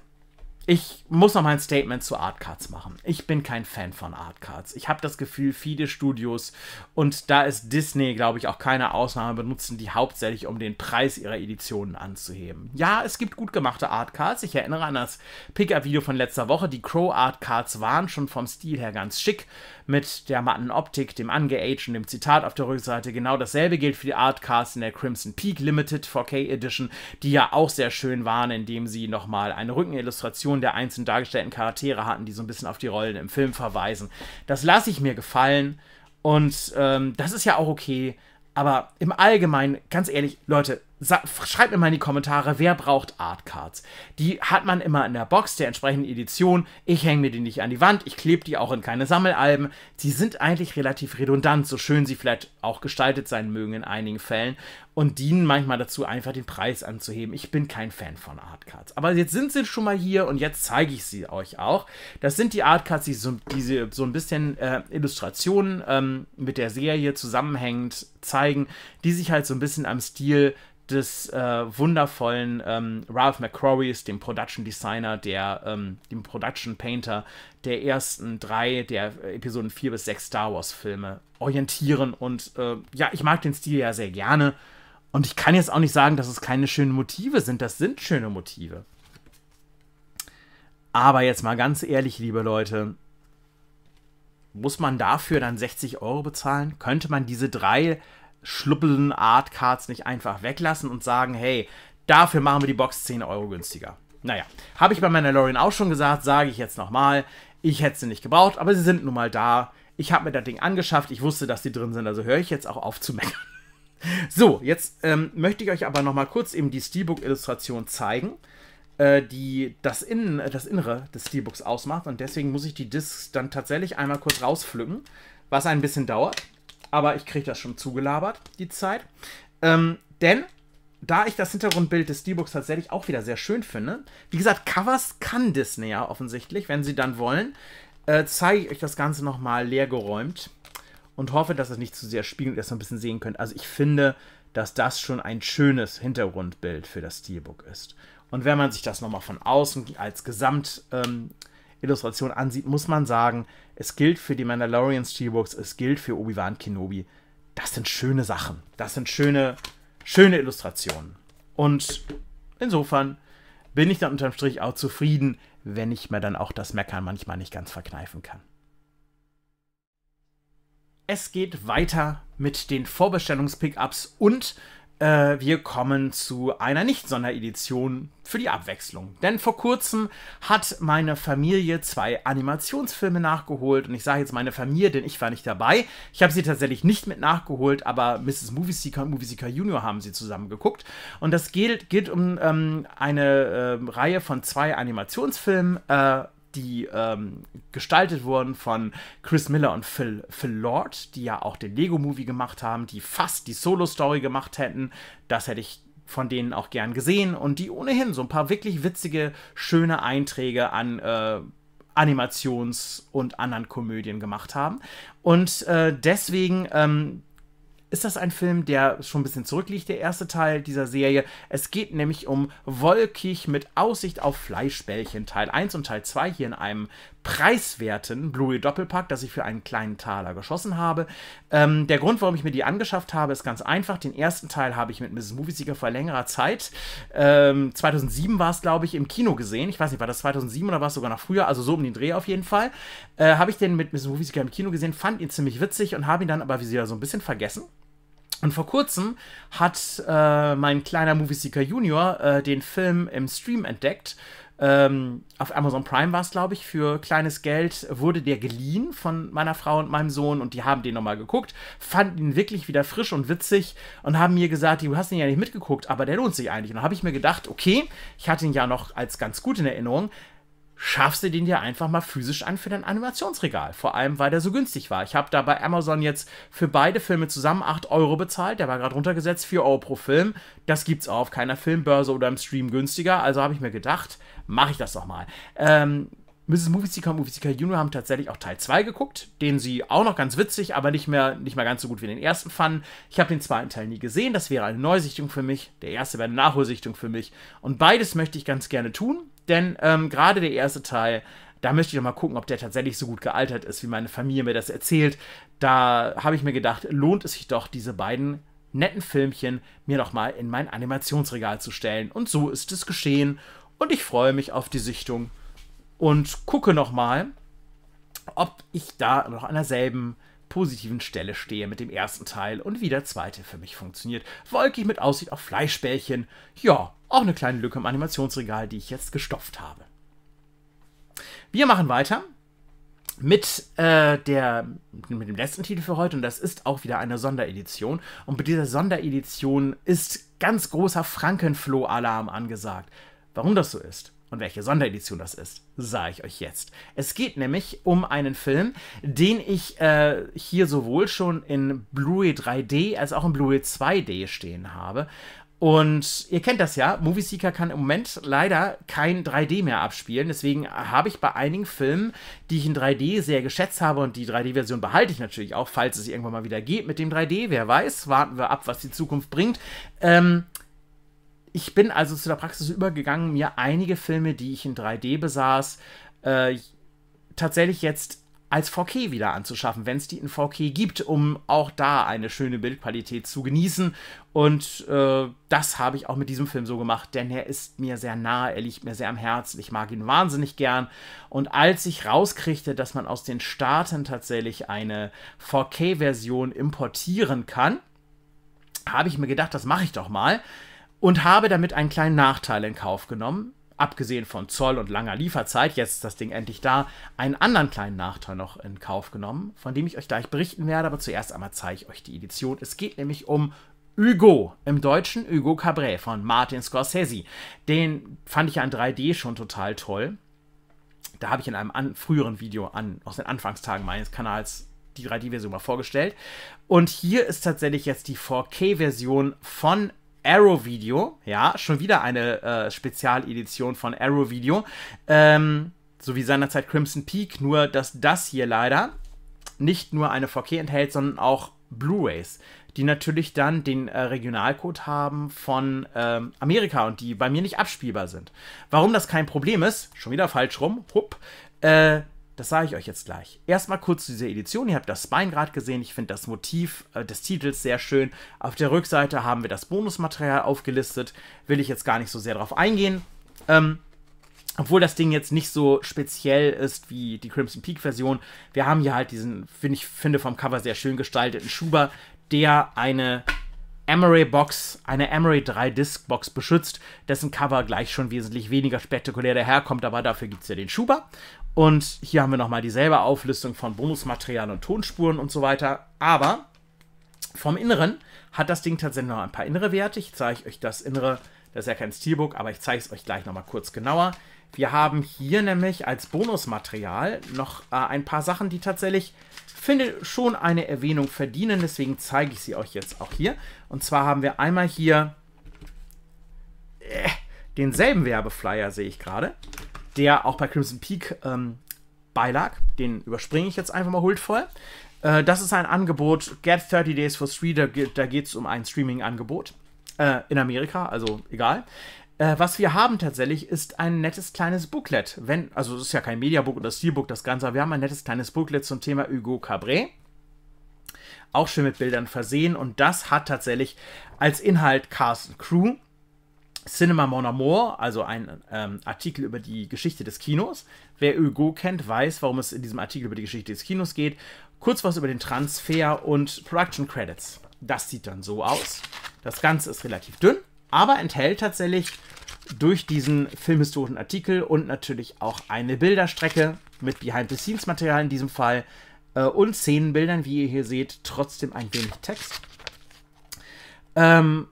ich muss noch mal ein Statement zu Artcards machen. Ich bin kein Fan von Artcards. Ich habe das Gefühl, viele Studios und da ist Disney, glaube ich, auch keine Ausnahme, benutzen die hauptsächlich, um den Preis ihrer Editionen anzuheben. Ja, es gibt gut gemachte Artcards. Ich erinnere an das Pickup-Video von letzter Woche. Die Crow Artcards waren schon vom Stil her ganz schick mit der matten Optik, dem Ungeaged und dem Zitat auf der Rückseite. Genau dasselbe gilt für die Artcards in der Crimson Peak Limited 4K Edition, die ja auch sehr schön waren, indem sie nochmal eine Rückenillustration Reaktionen der einzelnen dargestellten Charaktere hatten, die so ein bisschen auf die Rollen im Film verweisen. Das lasse ich mir gefallen und ähm, das ist ja auch okay. Aber im Allgemeinen, ganz ehrlich, Leute, schreibt mir mal in die Kommentare, wer braucht Artcards? Die hat man immer in der Box der entsprechenden Edition. Ich hänge mir die nicht an die Wand, ich klebe die auch in keine Sammelalben. Sie sind eigentlich relativ redundant, so schön sie vielleicht auch gestaltet sein mögen in einigen Fällen und dienen manchmal dazu, einfach den Preis anzuheben. Ich bin kein Fan von Artcards. Aber jetzt sind sie schon mal hier und jetzt zeige ich sie euch auch. Das sind die Artcards, die so, die so ein bisschen äh, Illustrationen ähm, mit der Serie zusammenhängend zeigen, die sich halt so ein bisschen am Stil des äh, wundervollen ähm, Ralph McCrories, dem Production Designer, der, ähm, dem Production Painter der ersten drei der äh, Episoden 4 bis 6 Star Wars Filme orientieren. Und äh, ja, ich mag den Stil ja sehr gerne. Und ich kann jetzt auch nicht sagen, dass es keine schönen Motive sind. Das sind schöne Motive. Aber jetzt mal ganz ehrlich, liebe Leute, muss man dafür dann 60 Euro bezahlen? Könnte man diese drei schluppeln Art Cards nicht einfach weglassen und sagen, hey, dafür machen wir die Box 10 Euro günstiger. Naja, habe ich bei meiner Lorien auch schon gesagt, sage ich jetzt nochmal. Ich hätte sie nicht gebraucht, aber sie sind nun mal da. Ich habe mir das Ding angeschafft, ich wusste, dass sie drin sind, also höre ich jetzt auch auf zu meckern. So, jetzt ähm, möchte ich euch aber nochmal kurz eben die Steelbook-Illustration zeigen, äh, die das, Innen, das Innere des Steelbooks ausmacht. Und deswegen muss ich die Discs dann tatsächlich einmal kurz rauspflücken, was ein bisschen dauert aber ich kriege das schon zugelabert, die Zeit. Ähm, denn da ich das Hintergrundbild des Steelbooks tatsächlich auch wieder sehr schön finde, wie gesagt, Covers kann Disney ja offensichtlich, wenn sie dann wollen, äh, zeige ich euch das Ganze nochmal leergeräumt und hoffe, dass es nicht zu sehr spiegelt, dass ihr ein bisschen sehen könnt. Also ich finde, dass das schon ein schönes Hintergrundbild für das Steelbook ist. Und wenn man sich das nochmal von außen als Gesamt... ähm, Illustration ansieht, muss man sagen, es gilt für die Mandalorian Steelbooks, es gilt für Obi-Wan Kenobi. Das sind schöne Sachen. Das sind schöne, schöne Illustrationen. Und insofern bin ich dann unterm Strich auch zufrieden, wenn ich mir dann auch das Meckern manchmal nicht ganz verkneifen kann. Es geht weiter mit den Vorbestellungspickups und äh, wir kommen zu einer Nicht-Sonderedition für die Abwechslung. Denn vor kurzem hat meine Familie zwei Animationsfilme nachgeholt. Und ich sage jetzt meine Familie, denn ich war nicht dabei. Ich habe sie tatsächlich nicht mit nachgeholt, aber Mrs. Movie Seeker und Movie Seeker Junior haben sie zusammen geguckt. Und das geht, geht um ähm, eine äh, Reihe von zwei Animationsfilmen. Äh, die ähm, gestaltet wurden von Chris Miller und Phil, Phil Lord, die ja auch den Lego-Movie gemacht haben, die fast die Solo-Story gemacht hätten. Das hätte ich von denen auch gern gesehen und die ohnehin so ein paar wirklich witzige, schöne Einträge an äh, Animations- und anderen Komödien gemacht haben. Und äh, deswegen ähm, ist das ein Film, der schon ein bisschen zurückliegt, der erste Teil dieser Serie. Es geht nämlich um Wolkig mit Aussicht auf Fleischbällchen Teil 1 und Teil 2 hier in einem preiswerten Blu-ray Doppelpack, das ich für einen kleinen Taler geschossen habe. Ähm, der Grund, warum ich mir die angeschafft habe, ist ganz einfach. Den ersten Teil habe ich mit Mrs. Movie Seeker vor längerer Zeit, ähm, 2007 war es, glaube ich, im Kino gesehen. Ich weiß nicht, war das 2007 oder war es sogar noch früher, also so um den Dreh auf jeden Fall. Äh, habe ich den mit Mrs. Movie Seeker im Kino gesehen, fand ihn ziemlich witzig und habe ihn dann aber wieder so ein bisschen vergessen. Und vor kurzem hat äh, mein kleiner Movie Seeker Junior äh, den Film im Stream entdeckt ähm, auf Amazon Prime war es, glaube ich, für kleines Geld wurde der geliehen von meiner Frau und meinem Sohn und die haben den nochmal geguckt, fanden ihn wirklich wieder frisch und witzig und haben mir gesagt, du hast ihn ja nicht mitgeguckt, aber der lohnt sich eigentlich. Und dann habe ich mir gedacht, okay, ich hatte ihn ja noch als ganz gut in Erinnerung, schaffst du den dir einfach mal physisch an für dein Animationsregal. Vor allem, weil der so günstig war. Ich habe da bei Amazon jetzt für beide Filme zusammen 8 Euro bezahlt. Der war gerade runtergesetzt, 4 Euro pro Film. Das gibt's auch auf keiner Filmbörse oder im Stream günstiger. Also habe ich mir gedacht, mache ich das doch mal. Ähm, Mrs. Seeker und Movie Seeker Junior haben tatsächlich auch Teil 2 geguckt, den sie auch noch ganz witzig, aber nicht mehr, nicht mehr ganz so gut wie den ersten fanden. Ich habe den zweiten Teil nie gesehen, das wäre eine Neusichtung für mich. Der erste wäre eine Nachholsichtung für mich. Und beides möchte ich ganz gerne tun. Denn ähm, gerade der erste Teil, da möchte ich noch mal gucken, ob der tatsächlich so gut gealtert ist, wie meine Familie mir das erzählt. Da habe ich mir gedacht, lohnt es sich doch, diese beiden netten Filmchen mir noch mal in mein Animationsregal zu stellen. Und so ist es geschehen. Und ich freue mich auf die Sichtung und gucke noch mal, ob ich da noch an derselben positiven Stelle stehe mit dem ersten Teil und wie der zweite für mich funktioniert. Wolkig mit Aussicht auf Fleischbällchen. Ja, auch eine kleine Lücke im Animationsregal, die ich jetzt gestopft habe. Wir machen weiter mit, äh, der, mit dem letzten Titel für heute und das ist auch wieder eine Sonderedition. Und bei dieser Sonderedition ist ganz großer Frankenfloh-Alarm angesagt. Warum das so ist, und welche Sonderedition das ist, sage ich euch jetzt. Es geht nämlich um einen Film, den ich äh, hier sowohl schon in Blu-ray 3D als auch in Blu-ray 2D stehen habe. Und ihr kennt das ja, Movie Seeker kann im Moment leider kein 3D mehr abspielen. Deswegen habe ich bei einigen Filmen, die ich in 3D sehr geschätzt habe und die 3D-Version behalte ich natürlich auch, falls es irgendwann mal wieder geht mit dem 3D. Wer weiß, warten wir ab, was die Zukunft bringt. Ähm, ich bin also zu der Praxis übergegangen, mir einige Filme, die ich in 3D besaß, äh, tatsächlich jetzt als 4K wieder anzuschaffen, wenn es die in 4K gibt, um auch da eine schöne Bildqualität zu genießen. Und äh, das habe ich auch mit diesem Film so gemacht, denn er ist mir sehr nah, er liegt mir sehr am Herzen, ich mag ihn wahnsinnig gern. Und als ich rauskriegte, dass man aus den Staaten tatsächlich eine 4K-Version importieren kann, habe ich mir gedacht, das mache ich doch mal und habe damit einen kleinen Nachteil in Kauf genommen, abgesehen von Zoll und langer Lieferzeit, jetzt ist das Ding endlich da, einen anderen kleinen Nachteil noch in Kauf genommen, von dem ich euch gleich berichten werde, aber zuerst einmal zeige ich euch die Edition. Es geht nämlich um Hugo, im Deutschen Hugo Cabret von Martin Scorsese. Den fand ich ja in 3D schon total toll. Da habe ich in einem an, früheren Video an, aus den Anfangstagen meines Kanals die 3D-Version mal vorgestellt. Und hier ist tatsächlich jetzt die 4K-Version von Arrow Video. Ja, schon wieder eine äh, Spezialedition von Arrow Video. Ähm, so wie seinerzeit Crimson Peak, nur dass das hier leider nicht nur eine 4K enthält, sondern auch Blu-rays, die natürlich dann den äh, Regionalcode haben von ähm, Amerika und die bei mir nicht abspielbar sind. Warum das kein Problem ist, schon wieder falsch rum, hupp, äh, das sage ich euch jetzt gleich. Erstmal kurz zu dieser Edition. Ihr habt das Spine gerade gesehen. Ich finde das Motiv äh, des Titels sehr schön. Auf der Rückseite haben wir das Bonusmaterial aufgelistet. Will ich jetzt gar nicht so sehr drauf eingehen. Ähm, obwohl das Ding jetzt nicht so speziell ist wie die Crimson Peak Version. Wir haben hier halt diesen, finde ich, finde vom Cover sehr schön gestalteten Schuber, der eine Emery Box, eine Emery 3 Disc Box beschützt, dessen Cover gleich schon wesentlich weniger spektakulär daherkommt, aber dafür gibt es ja den Schuber. Und hier haben wir nochmal dieselbe Auflistung von Bonusmaterial und Tonspuren und so weiter. Aber vom Inneren hat das Ding tatsächlich noch ein paar innere Werte. Ich zeige euch das Innere, das ist ja kein Steelbook, aber ich zeige es euch gleich nochmal kurz genauer. Wir haben hier nämlich als Bonusmaterial noch äh, ein paar Sachen, die tatsächlich, finde, schon eine Erwähnung verdienen. Deswegen zeige ich sie euch jetzt auch hier. Und zwar haben wir einmal hier äh, denselben Werbeflyer, sehe ich gerade der auch bei Crimson Peak ähm, beilag. Den überspringe ich jetzt einfach mal huldvoll. Äh, das ist ein Angebot, Get 30 Days for Free, da, da geht es um ein Streaming-Angebot äh, in Amerika, also egal. Äh, was wir haben tatsächlich ist ein nettes kleines Booklet. Wenn, also es ist ja kein Mediabook oder Steelbook, das Ganze, aber wir haben ein nettes kleines Booklet zum Thema Hugo Cabret auch schön mit Bildern versehen und das hat tatsächlich als Inhalt Cast Crew Cinema Mon Amour, also ein ähm, Artikel über die Geschichte des Kinos. Wer Hugo kennt, weiß, warum es in diesem Artikel über die Geschichte des Kinos geht. Kurz was über den Transfer und Production Credits. Das sieht dann so aus. Das Ganze ist relativ dünn, aber enthält tatsächlich durch diesen filmhistorischen Artikel und natürlich auch eine Bilderstrecke mit Behind-the-Scenes-Material in diesem Fall äh, und Szenenbildern, wie ihr hier seht, trotzdem ein wenig Text. Ähm,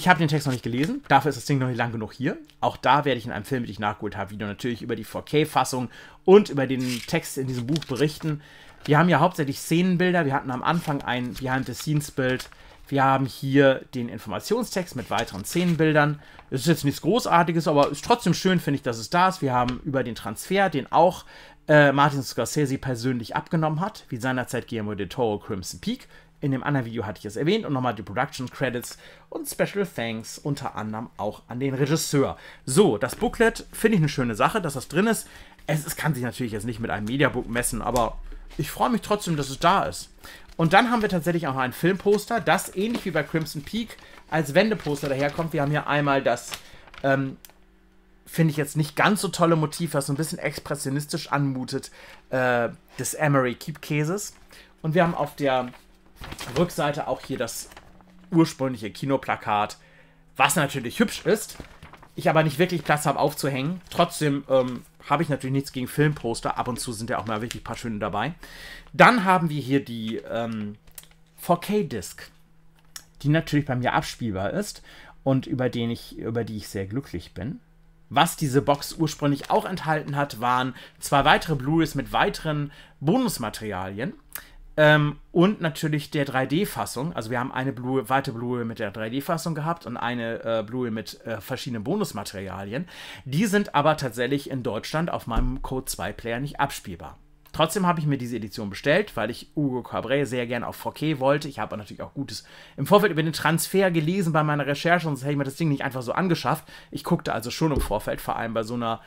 ich habe den Text noch nicht gelesen, dafür ist das Ding noch nicht lang genug hier. Auch da werde ich in einem Film, den ich nachgeholt habe, wieder natürlich über die 4K-Fassung und über den Text in diesem Buch berichten. Wir haben ja hauptsächlich Szenenbilder. Wir hatten am Anfang ein Behind-the-Scenes-Bild. Wir haben hier den Informationstext mit weiteren Szenenbildern. Es ist jetzt nichts Großartiges, aber ist trotzdem schön, finde ich, dass es da ist. Wir haben über den Transfer, den auch äh, Martin Scorsese persönlich abgenommen hat, wie seinerzeit Guillermo de Toro Crimson Peak. In dem anderen Video hatte ich es erwähnt und nochmal die Production Credits und Special Thanks unter anderem auch an den Regisseur. So, das Booklet finde ich eine schöne Sache, dass das drin ist. Es, es kann sich natürlich jetzt nicht mit einem Mediabook messen, aber ich freue mich trotzdem, dass es da ist. Und dann haben wir tatsächlich auch noch ein Filmposter, das ähnlich wie bei Crimson Peak als Wendeposter daherkommt. Wir haben hier einmal das, ähm, finde ich jetzt nicht ganz so tolle Motiv, was so ein bisschen expressionistisch anmutet, äh, des Emery Keep Käses. Und wir haben auf der Rückseite auch hier das ursprüngliche Kinoplakat, was natürlich hübsch ist, ich aber nicht wirklich Platz habe aufzuhängen. Trotzdem ähm, habe ich natürlich nichts gegen Filmposter. Ab und zu sind ja auch mal wirklich ein paar schöne dabei. Dann haben wir hier die ähm, 4K-Disc, die natürlich bei mir abspielbar ist und über, den ich, über die ich sehr glücklich bin. Was diese Box ursprünglich auch enthalten hat, waren zwei weitere Blu-rays mit weiteren Bonusmaterialien. Ähm, und natürlich der 3D-Fassung. Also wir haben eine Blue, weite Blue ray mit der 3D-Fassung gehabt und eine äh, blu mit äh, verschiedenen Bonusmaterialien. Die sind aber tatsächlich in Deutschland auf meinem Code 2-Player nicht abspielbar. Trotzdem habe ich mir diese Edition bestellt, weil ich Hugo Cabré sehr gerne auf 4K wollte. Ich habe natürlich auch Gutes im Vorfeld über den Transfer gelesen bei meiner Recherche, sonst hätte ich mir das Ding nicht einfach so angeschafft. Ich guckte also schon im Vorfeld, vor allem bei so einer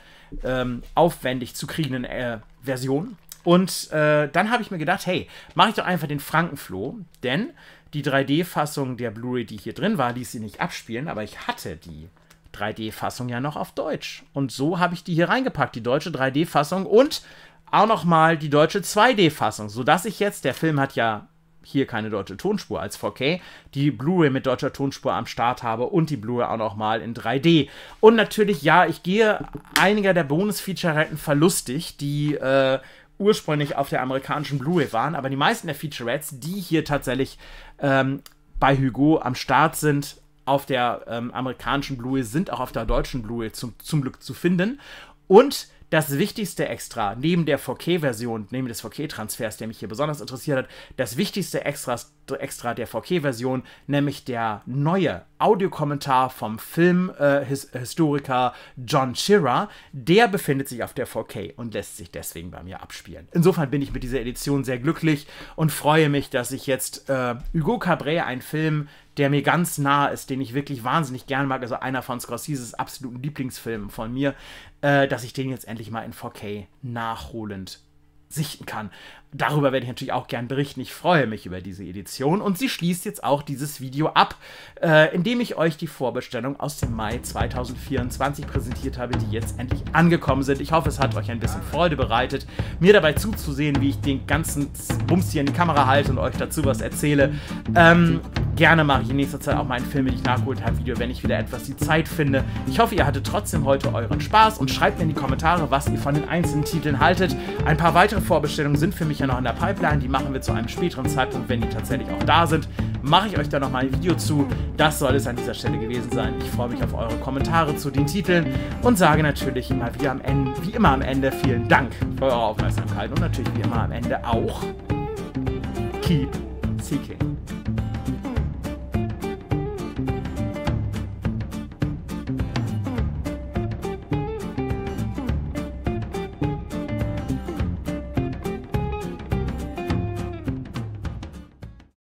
ähm, aufwendig zu kriegenden äh, Version und äh, dann habe ich mir gedacht, hey, mache ich doch einfach den Frankenfloh, denn die 3D-Fassung der Blu-ray, die hier drin war, ließ sie nicht abspielen, aber ich hatte die 3D-Fassung ja noch auf Deutsch. Und so habe ich die hier reingepackt, die deutsche 3D-Fassung und auch nochmal die deutsche 2D-Fassung, sodass ich jetzt, der Film hat ja hier keine deutsche Tonspur als 4K, die Blu-ray mit deutscher Tonspur am Start habe und die Blu-ray auch nochmal in 3D. Und natürlich, ja, ich gehe einiger der bonus feature retten verlustig, die äh, ursprünglich auf der amerikanischen Blu-ray waren, aber die meisten der Featurettes, die hier tatsächlich ähm, bei Hugo am Start sind, auf der ähm, amerikanischen Blu-ray sind auch auf der deutschen Blu-ray zum, zum Glück zu finden. Und das wichtigste Extra, neben der 4K-Version, neben des 4K-Transfers, der mich hier besonders interessiert hat, das wichtigste Extra ist extra der 4K-Version, nämlich der neue Audiokommentar vom Filmhistoriker äh, John Shearer. Der befindet sich auf der 4K und lässt sich deswegen bei mir abspielen. Insofern bin ich mit dieser Edition sehr glücklich und freue mich, dass ich jetzt äh, Hugo Cabret, ein Film, der mir ganz nah ist, den ich wirklich wahnsinnig gern mag, also einer von Scorseses absoluten Lieblingsfilmen von mir, äh, dass ich den jetzt endlich mal in 4K nachholend sichten kann. Darüber werde ich natürlich auch gern berichten. Ich freue mich über diese Edition und sie schließt jetzt auch dieses Video ab, äh, indem ich euch die Vorbestellung aus dem Mai 2024 präsentiert habe, die jetzt endlich angekommen sind. Ich hoffe, es hat euch ein bisschen Freude bereitet, mir dabei zuzusehen, wie ich den ganzen Bums hier in die Kamera halte und euch dazu was erzähle. Ähm, gerne mache ich in nächster Zeit auch meinen Film, den ich nachgeholt habe, Video, wenn ich wieder etwas die Zeit finde. Ich hoffe, ihr hattet trotzdem heute euren Spaß und schreibt mir in die Kommentare, was ihr von den einzelnen Titeln haltet. Ein paar weitere Vorbestellungen sind für mich ja noch in der Pipeline. Die machen wir zu einem späteren Zeitpunkt, wenn die tatsächlich auch da sind. Mache ich euch da nochmal ein Video zu. Das soll es an dieser Stelle gewesen sein. Ich freue mich auf eure Kommentare zu den Titeln und sage natürlich immer wieder am Ende, wie immer am Ende, vielen Dank für eure Aufmerksamkeit und natürlich wie immer am Ende auch keep seeking.